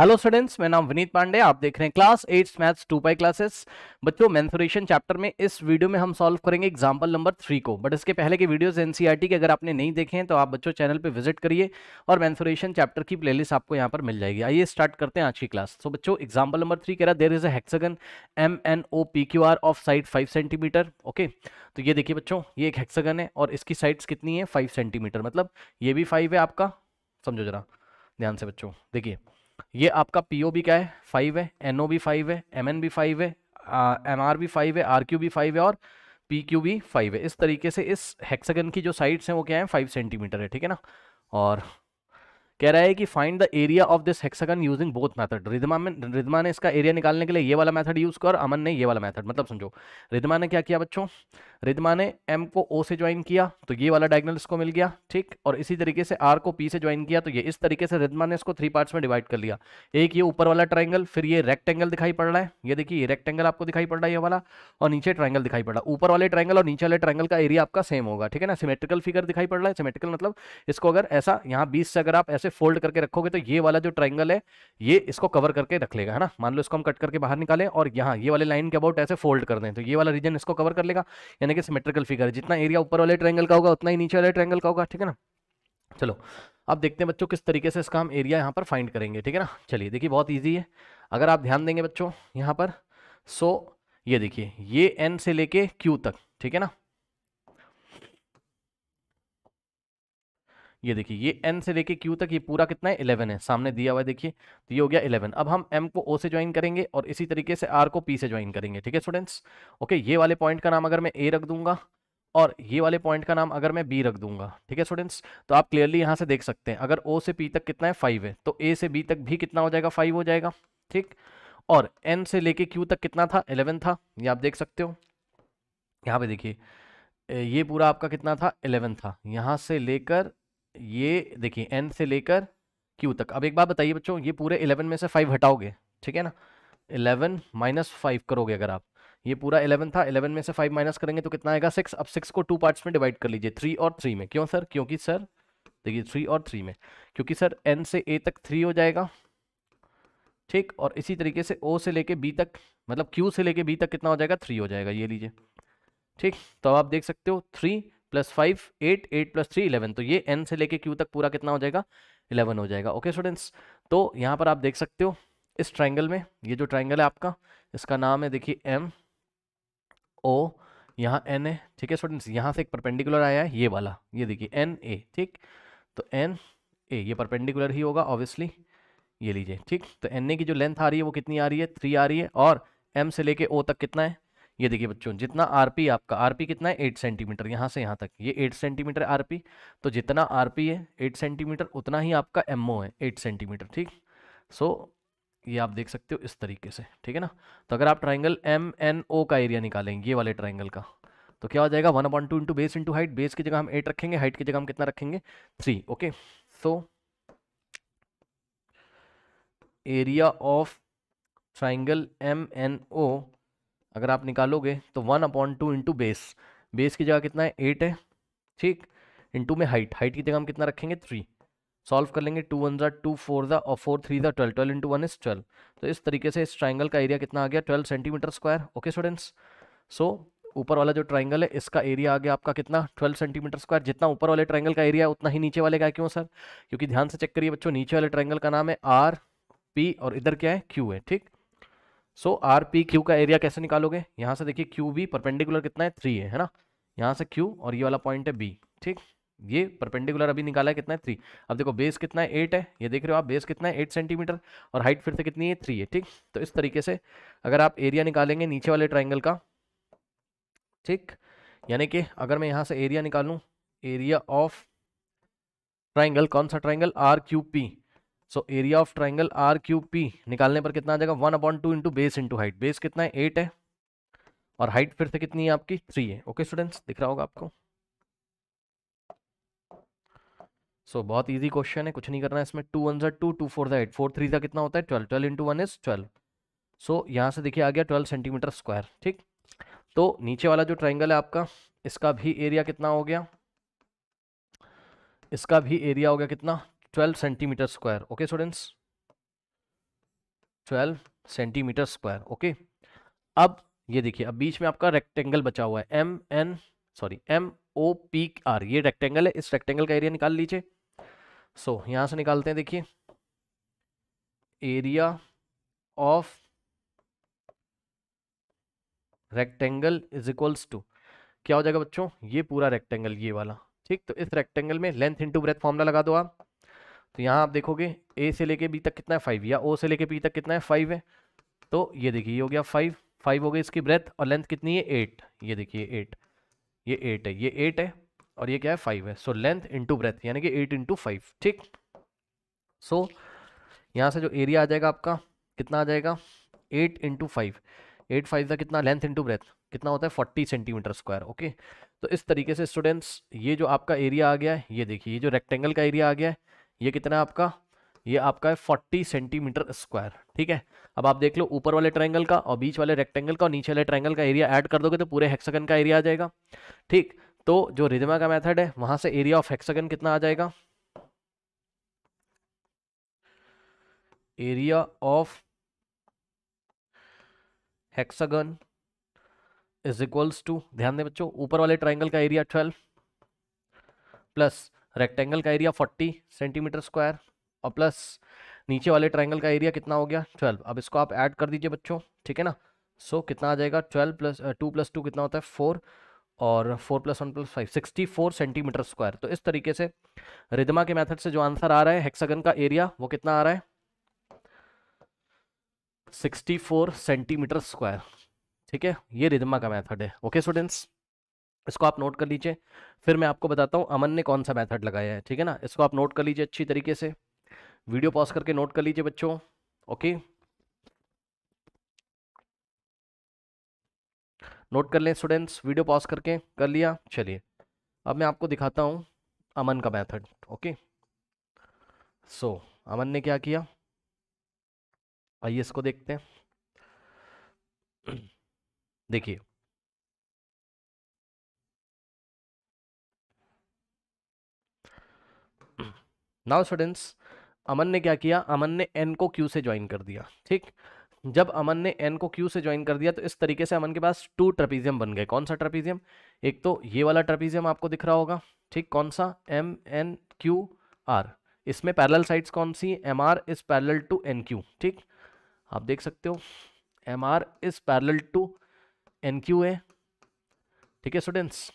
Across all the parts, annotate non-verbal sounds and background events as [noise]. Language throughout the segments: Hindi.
हेलो स्टूडेंट्स मैं नाम विनीत पांडे आप देख रहे हैं क्लास एट्स मैथ्स टू पाई क्लासेस बच्चों मैंथोरेशन चैप्टर में इस वीडियो में हम सॉल्व करेंगे एग्जांपल नंबर थ्री को बट इसके पहले के वीडियोस एनसीईआरटी e के अगर आपने नहीं देखे हैं तो आप बच्चों चैनल पे विजिट करिए और मैंथोरेशन चैप्टर की प्लेलिस्ट आपको यहाँ पर मिल जाएगी आइए स्टार्ट करते हैं आज की क्लास तो बच्चों एग्जाम्पल नंबर थ्री कह रहा there is hexagon M N O P Q R of side five centimetre okay तो ये देखिए बच्चों ये एक हेक्सगन है और इसकी साइड्स कितनी है फाइव सेंटीमीटर मतलब ये भी फाइव है आपका समझो जरा ध्यान से बच्चों देखिए ये आपका पीओ भी क्या है फाइव है एनओ भी फाइव है एन भी फाइव है एम आर भी फाइव है आर क्यू भी फाइव है और पी क्यू भी फाइव है इस तरीके से इस हेक्सागन की जो साइड्स हैं वो क्या है फाइव सेंटीमीटर है ठीक है ना और कह रहा है कि find the area of this hexagon using both method Ridma में रिदमा ने इसका एरिया निकालने के लिए ये वाला मेथड यूज़ कर अमन ने ये वाला मेथड मतलब समझो रिदमा ने क्या किया बच्चों रिदमा ने एम को ओ से ज्वाइन किया तो ये वाला डायग्नल इसको मिल गया ठीक और इसी तरीके से आर को पी से ज्वाइन किया तो ये इस तरीके से रिदमा ने इसको थ्री पार्ट्स में डिवाइड कर लिया एक ये ऊपर वाला ट्राइंगल फिर ये रेक्टेंगल दिखाई पड़ रहा है ये देखिए ये रेक्टेंगल आपको दिखाई पड़ रहा है ये वाला और नीचे ट्राइंगल दिखाई पड़ रहा है ऊपर वाले ट्राइंगल और नीचे वाले ट्राइंगल का एरिया आपका सेम होगा ठीक है ना सिमेट्रिकल फिगर दिखाई पड़ रहा है सिमेट्रिकल मतलब इसको अगर ऐसा यहाँ बीस से अगर आप ऐसे से फोल्ड करके रखोगे तो ये वाला जो ट्राइंगल है ये इसको कवर करके रख लेगा है ना मान लो इसको हम कट करके बाहर निकालें और यहाँ ये वाले लाइन के अबाउट ऐसे फोल्ड कर दें तो ये वाला रीजन इसको कवर कर लेगा यानी कि सिमेट्रिकल फिगर जितना एरिया ऊपर वाले ट्राइंगल का होगा उतना ही नीचे वाले ट्राइंगल का होगा ठीक है ना चलो अब देखते हैं बच्चों किस तरीके से इसका हम एरिया यहाँ पर फाइंड करेंगे ठीक है ना चलिए देखिए बहुत ईजी है अगर आप ध्यान देंगे बच्चों यहाँ पर सो ये देखिए ये एन से लेके क्यू तक ठीक है ना ये देखिए ये एन से लेके क्यू तक ये पूरा कितना है इलेवन है सामने दिया हुआ है देखिए तो ये हो गया इलेवन अब हम एम को ओ से ज्वाइन करेंगे और इसी तरीके से आर को पी से ज्वाइन करेंगे ठीक है स्टूडेंट्स ओके ये वाले पॉइंट का नाम अगर मैं ए रख दूंगा और ये वाले पॉइंट का नाम अगर मैं बी रख दूंगा ठीक है स्टूडेंट्स तो आप क्लियरली यहाँ से देख सकते हैं अगर ओ से पी तक कितना है फाइव है तो ए से बी तक भी कितना हो जाएगा फाइव हो जाएगा ठीक और एन से लेके क्यू तक कितना था इलेवन था ये आप देख सकते हो यहाँ पे देखिए ये पूरा आपका कितना था इलेवन था यहाँ से लेकर ये देखिए एन से लेकर क्यू तक अब एक बात बताइए बच्चों ये पूरे इलेवन में से फाइव हटाओगे ठीक है ना इलेवन माइनस फाइव करोगे अगर आप ये पूरा इलेवन था इलेवन में से फाइव माइनस करेंगे तो कितना आएगा सिक्स अब सिक्स को टू पार्ट्स में डिवाइड कर लीजिए थ्री और थ्री में क्यों सर क्योंकि सर देखिए थ्री और थ्री में क्योंकि सर एन से ए तक थ्री हो जाएगा ठीक और इसी तरीके से ओ से लेके बी तक मतलब क्यू से लेके बी तक कितना हो जाएगा थ्री हो जाएगा ये लीजिए ठीक तो आप देख सकते हो three plus five eight eight plus three eleven तो ये एन से लेके क्यू तक पूरा कितना हो जाएगा इलेवन हो जाएगा ओके स्टूडेंट्स तो यहाँ पर आप देख सकते हो इस ट्राइंगल में ये जो ट्राइंगल है आपका इसका नाम है देखिए एम ओ यहाँ एन है ठीक है स्टूडेंट्स यहाँ से एक परपेंडिकुलर आया है ये वाला ये देखिए एन ए ठीक तो एन ए ये परपेंडिकुलर ही होगा ऑब्वियसली ये लीजिए ठीक तो एन ए की जो लेंथ आ रही है वो कितनी आ रही है थ्री आ रही है और एम से लेके ओ तक कितना है ये देखिए बच्चों जितना आरपी आपका आरपी कितना है एट सेंटीमीटर यहाँ से यहाँ तक ये एट सेंटीमीटर आरपी तो जितना आरपी है एट सेंटीमीटर उतना ही आपका एमओ है एट सेंटीमीटर ठीक सो ये आप देख सकते हो इस तरीके से ठीक है ना तो अगर आप ट्राइंगल एम एन ओ का एरिया निकालेंगे ये वाले ट्राइंगल का तो क्या हो जाएगा one upon two into base into height base की जगह हम एट रखेंगे हाइट की जगह हम कितना रखेंगे three okay so area of triangle M N O अगर आप निकालोगे तो one upon two into base base की जगह कितना है एट है ठीक इंटू में हाइट हाइट की जगह हम कितना रखेंगे थ्री सॉल्व कर लेंगे टू वन ज़ा टू फोर ज़ा और फोर थ्री ज़ा twelve twelve into one is twelve तो इस तरीके से इस ट्राइंगल का एरिया कितना आ गया twelve centimetre square okay students so ऊपर वाला जो ट्राइंगल है इसका एरिया आ गया आपका कितना ट्वेल्व सेंटीमीटर स्क्वायर जितना ऊपर वाले ट्राइंगल का एरिया है उतना ही नीचे वाले का क्यों सर क्योंकि ध्यान से चेक करिए बच्चों नीचे वाले ट्राइंगल का नाम है आर पी और इधर क्या है क्यू है ठीक सो आर पी क्यू का एरिया कैसे निकालोगे यहाँ से देखिए क्यू बी परपेंडिकुलर कितना है थ्री है है ना यहाँ से क्यू और ये वाला पॉइंट है बी ठीक ये परपेंडिकुलर अभी निकाला है कितना है थ्री अब देखो बेस कितना है एट है ये देख रहे हो आप बेस कितना है एट सेंटीमीटर और हाइट फिर से कितनी है थ्री है ठीक तो इस तरीके से अगर आप एरिया निकालेंगे नीचे वाले ट्राइंगल का ठीक यानी कि अगर मैं यहाँ से एरिया निकालूँ एरिया ऑफ ट्राइंगल कौन सा triangle R Q P so area of triangle R Q P निकालने पर कितना आ जाएगा one upon two into base into height base कितना है एट है और हाइट फिर से कितनी है आपकी थ्री है ओके स्टूडेंट्स दिख रहा होगा आपको सो so, बहुत इजी क्वेश्चन है कुछ नहीं करना है इसमें टू वन जर टू टू फोर जर एट फोर थ्री जर कितना होता है twelve twelve into one is twelve so यहाँ से देखिए आ गया ट्वेल्व सेंटीमीटर स्क्वायर ठीक तो नीचे वाला जो ट्राइंगल है आपका इसका भी एरिया कितना हो गया इसका भी एरिया हो गया कितना 12 centimetre square okay students 12 centimetre square okay अब ये देखिए अब बीच में आपका रेक्टेंगल बचा हुआ है M N sorry M O P R ये रेक्टेंगल है इस रेक्टेंगल का एरिया निकाल लीजिए सो so, यहां से निकालते हैं देखिए area of rectangle is equals to क्या हो जाएगा बच्चों ये पूरा रेक्टेंगल ये वाला ठीक तो इस रेक्टेंगल में लेंथ इनटू ब्रेथ फॉर्मूला लगा दो आप तो यहाँ आप देखोगे ए से लेके बी तक कितना है फाइव या ओ से लेके पी तक कितना है फाइव है तो ये देखिए ये हो गया फाइव फाइव हो गई इसकी ब्रेथ और लेंथ कितनी है एट ये देखिए एट ये एट है ये एट है और ये क्या है फाइव है सो लेंथ इंटू ब्रेथ यानी कि एट इंटू फाइव ठीक सो यहाँ से जो एरिया आ जाएगा आपका कितना आ जाएगा eight into five eight five का कितना लेंथ इंटू ब्रेथ कितना होता है फोर्टी सेंटीमीटर स्क्वायर ओके तो इस तरीके से स्टूडेंट्स ये जो आपका एरिया आ गया है ये देखिए ये जो रेक्टेंगल का एरिया आ गया है ये कितना है आपका ये आपका है फोर्टी सेंटीमीटर स्क्वायर ठीक है अब आप देख लो ऊपर वाले ट्रायंगल का और बीच वाले रेक्टेंगल का और नीचे वाले ट्रायंगल का एरिया ऐड कर दोगे तो पूरे हेक्सागन का एरिया आ जाएगा ठीक तो जो रिदमा का मेथड है वहां से एरिया ऑफ हेक्सागन कितना आ जाएगा area of hexagon is equals to ध्यान दें बच्चों ऊपर वाले ट्राइंगल का एरिया ट्वेल्व प्लस रेक्टेंगल का एरिया फोर्टी सेंटीमीटर स्क्वायर और प्लस नीचे वाले ट्राइंगल का एरिया कितना हो गया ट्वेल्व अब इसको आप ऐड कर दीजिए बच्चों ठीक है ना सो so, कितना आ जाएगा twelve plus two plus two कितना होता है फोर और four plus one plus five sixty four centimetre square तो इस तरीके से रिदमा के मेथड से जो आंसर आ रहा है हेक्सागन का एरिया वो कितना आ रहा है सिक्सटी फोर सेंटीमीटर स्क्वायर ठीक है ये रिदमा का मेथड है ओके स्टूडेंट्स इसको आप नोट कर लीजिए फिर मैं आपको बताता हूँ अमन ने कौन सा मेथड लगाया है ठीक है ना इसको आप नोट कर लीजिए अच्छी तरीके से वीडियो पॉज करके नोट कर लीजिए बच्चों ओके नोट कर लें स्टूडेंट्स वीडियो पॉज करके कर लिया चलिए अब मैं आपको दिखाता हूँ अमन का method okay so so, Aman ने क्या किया आइए इसको देखते हैं [clears throat] देखिए नाउ स्टूडेंट्स अमन ने क्या किया अमन ने एन को क्यू से ज्वाइन कर दिया ठीक जब अमन ने एन को क्यू से ज्वाइन कर दिया तो इस तरीके से अमन के पास टू ट्रपीजियम बन गए कौन सा ट्रपीजियम एक तो ये वाला ट्रपीजियम आपको दिख रहा होगा ठीक कौन सा एम एन क्यू आर इसमें पैरल साइड्स कौन सी M R is parallel to N Q ठीक आप देख सकते हो M R is parallel to N Q है ठीक है स्टूडेंट्स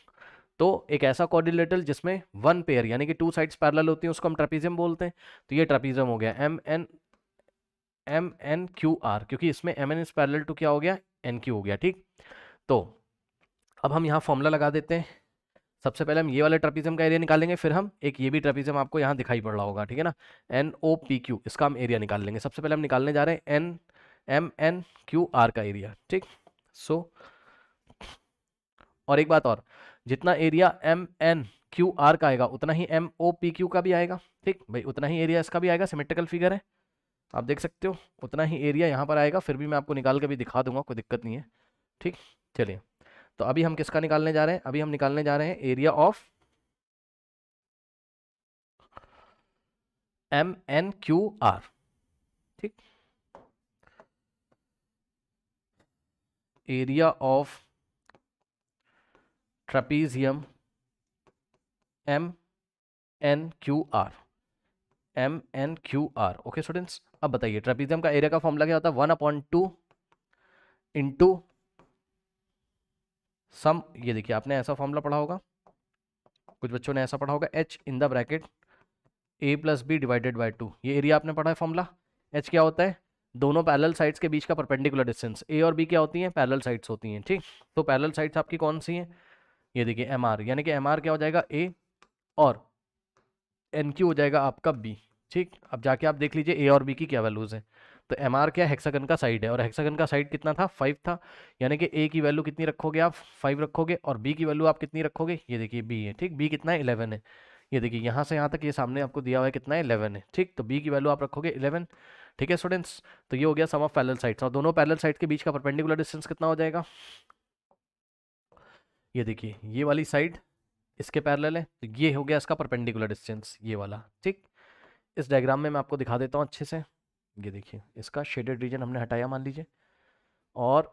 तो एक ऐसा कॉर्डिलेटल जिसमें वन पेयर यानी कि टू साइड्स पैरल होती हैं उसको हम ट्रेपीजियम बोलते हैं तो ये ट्रेपीजियम हो गया M N M N Q R क्योंकि इसमें M N is parallel to क्या हो गया एन क्यू हो गया ठीक तो अब हम यहाँ फॉर्मूला लगा देते हैं सबसे पहले हम ये वाले ट्रपीजम का एरिया निकालेंगे फिर हम एक ये भी ट्रपीजम आपको यहाँ दिखाई पड़ रहा होगा ठीक है ना एन ओ पी क्यू इसका हम एरिया निकाल लेंगे सबसे पहले हम निकालने जा रहे हैं N M N Q R का एरिया ठीक सो so, और एक बात और जितना area M N Q R का आएगा उतना ही एम ओ पी क्यू का भी आएगा ठीक भाई उतना ही एरिया इसका भी आएगा सिमेट्रिकल फिगर है आप देख सकते हो उतना ही एरिया यहाँ पर आएगा फिर भी मैं आपको निकाल के भी दिखा दूंगा कोई दिक्कत नहीं है ठीक चलिए तो अभी हम किसका निकालने जा रहे हैं अभी हम निकालने जा रहे हैं area of M N Q R ठीक area of trapezium M N Q R M N Q R okay students अब बताइए ट्रपीजियम का एरिया का फॉर्मूला क्या होता है one upon two into sum ये देखिए आपने ऐसा फॉर्मूला पढ़ा होगा कुछ बच्चों ने ऐसा पढ़ा होगा H in the bracket A plus B divided by two ये एरिया आपने पढ़ा है फॉर्मूला एच क्या होता है दोनों पैरेलल साइड्स के बीच का परपेंडिकुलर डिस्टेंस ए और बी क्या होती हैं पैरेलल साइड्स होती हैं ठीक तो पैरेलल साइड्स आपकी कौन सी हैं ये देखिए एम आर यानी कि एम आर क्या हो जाएगा ए और एन क्यू हो जाएगा आपका बी ठीक अब जाके आप देख लीजिए ए और बी की क्या वैल्यूज़ हैं तो एम आर क्या हेक्सागन का साइड है और हेक्सागन का साइड कितना था फाइव था यानी कि ए की वैल्यू कितनी रखोगे आप फाइव रखोगे और बी की वैल्यू आप कितनी रखोगे ये देखिए बी है ठीक बी कितना है इलेवन है ये देखिए यहाँ से यहाँ तक ये सामने आपको दिया हुआ है कितना है इलेवन है ठीक तो बी की वैल्यू आप रखोगे इलेवन ठीक है स्टूडेंट्स तो ये हो गया सम ऑफ पैरल साइड्स और दोनों पैरल साइड के बीच का परपेंडिकुलर डिस्टेंस कितना हो जाएगा ये देखिए ये वाली साइड इसके पैरेलल है तो ये हो गया इसका परपेंडिकुलर डिस्टेंस ये वाला ठीक इस डायग्राम में मैं आपको दिखा देता हूँ अच्छे से ये देखिए इसका शेडेड रीजन हमने हटाया मान लीजिए और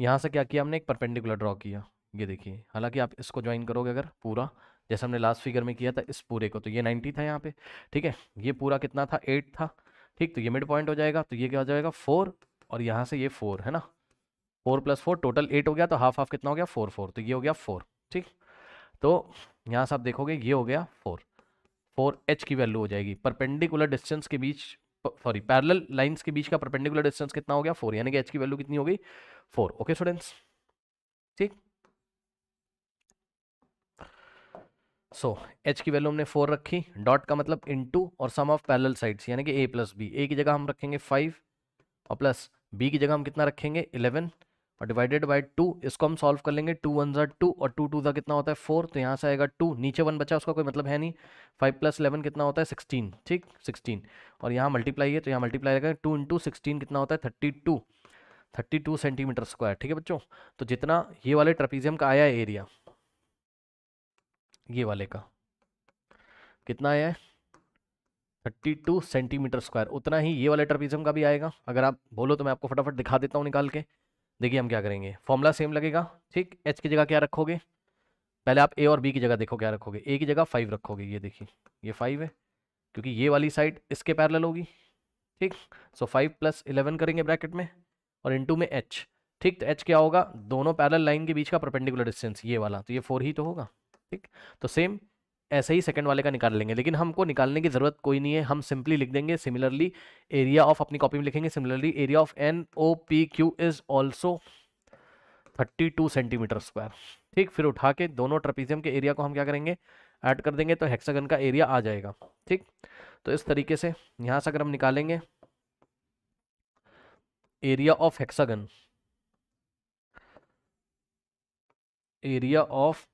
यहाँ से क्या किया हमने एक परपेंडिकुलर ड्रॉ किया ये देखिए हालांकि आप इसको ज्वाइन करोगे अगर पूरा जैसे हमने लास्ट फिगर में किया था इस पूरे को तो ये नाइन्टी था यहाँ पे ठीक है ये पूरा कितना था एट था ठीक तो ये मिड पॉइंट हो जाएगा तो ये क्या हो जाएगा फोर और यहाँ से ये फोर है ना four plus four total eight हो गया तो हाफ हाफ कितना हो गया फोर फोर तो ये हो गया फोर ठीक तो यहाँ से आप देखोगे ये हो गया फोर फोर एच की वैल्यू हो जाएगी परपेंडिकुलर डिस्टेंस के बीच सॉरी पैरल लाइन्स के बीच का परपेंडिकुलर डिस्टेंस कितना हो गया फोर यानी कि एच की वैल्यू कितनी हो गई फोर ओके स्टूडेंट्स ठीक सो एच की वैल्यू हमने फोर रखी डॉट का मतलब टू और सम ऑफ पैरल साइड्स यानी कि ए प्लस बी ए की जगह हम रखेंगे फाइव और प्लस बी की जगह हम कितना रखेंगे इलेवन और डिवाइडेड बाई टू इसको हम सॉल्व कर लेंगे टू वन ज़ा टू और टू टू ज़ा कितना होता है फोर तो यहाँ से आएगा टू नीचे वन बचा उसका कोई मतलब है नहीं फाइव प्लस इलेवन कितना होता है सिक्सटीन ठीक सिक्सटीन और यहाँ मल्टीप्लाई है तो यहाँ मल्टीप्लाई रहेगा टू इंटू सिक्सटीन कितना होता है thirty two thirty two centimetre square ठीक है बच्चों तो जितना ये वाले ट्रपीजियम का आया है एरिया ये वाले का कितना आया है थर्टी टू सेंटीमीटर स्क्वायर उतना ही ये वाले ट्रपीजियम का भी आएगा अगर आप बोलो तो मैं आपको फटाफट दिखा देता हूँ निकाल के देखिए हम क्या करेंगे फॉर्मूला सेम लगेगा ठीक एच की जगह क्या रखोगे पहले आप ए और बी की जगह देखो क्या रखोगे ए की जगह फाइव रखोगे ये देखिए ये फाइव है क्योंकि ये वाली साइड इसके पैरल होगी ठीक सो फाइव प्लस इलेवन करेंगे ब्रैकेट में और इंटू में एच ठीक तो एच क्या होगा दोनों पैरल लाइन के बीच का परपेंडिकुलर डिस्टेंस ये वाला तो ये फोर ही तो होगा ठीक तो सेम ऐसे ही सेकंड वाले का निकाल लेंगे लेकिन हमको निकालने की ज़रूरत कोई नहीं है हम सिंपली लिख देंगे सिमिलरली एरिया ऑफ अपनी कॉपी में लिखेंगे similarly area of N O P Q is also thirty two centimetre square ठीक फिर उठा के दोनों ट्रपीजियम के एरिया को हम क्या करेंगे ऐड कर देंगे तो हेक्सागन का एरिया आ जाएगा ठीक तो इस तरीके से यहाँ से अगर हम निकालेंगे area of hexagon area of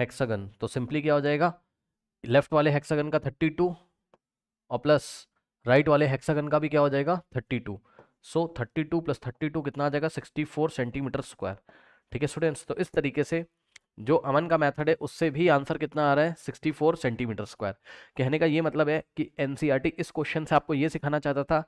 hexagon तो सिंपली क्या हो जाएगा लेफ्ट वाले हेक्सागन का थर्टी टू और प्लस राइट वाले हेक्सागन का भी क्या हो जाएगा thirty two so thirty two plus thirty two कितना आ जाएगा सिक्सटी फोर सेंटीमीटर स्क्वायर ठीक है स्टूडेंट्स तो इस तरीके से जो अमन का मेथड है उससे भी आंसर कितना आ रहा है 64 सेंटीमीटर स्क्वायर कहने का ये मतलब है कि एन e इस क्वेश्चन से आपको ये सिखाना चाहता था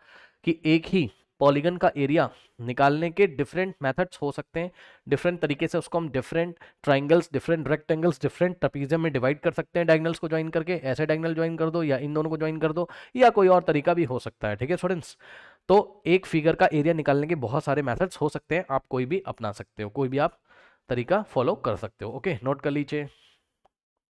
कि एक ही पॉलीगन का एरिया निकालने के डिफरेंट मेथड्स हो सकते हैं डिफरेंट तरीके से उसको हम different triangles different rectangles different trapezia में डिवाइड कर सकते हैं डायगनल्स को ज्वाइन करके ऐसे डायगनल ज्वाइन कर दो या इन दोनों को ज्वाइन कर दो या कोई और तरीका भी हो सकता है ठीक है स्टूडेंट्स तो एक फिगर का एरिया निकालने के बहुत सारे मैथड्स हो सकते हैं आप कोई भी अपना सकते हो कोई भी आप तरीका फॉलो कर सकते हो ओके नोट कर लीजिए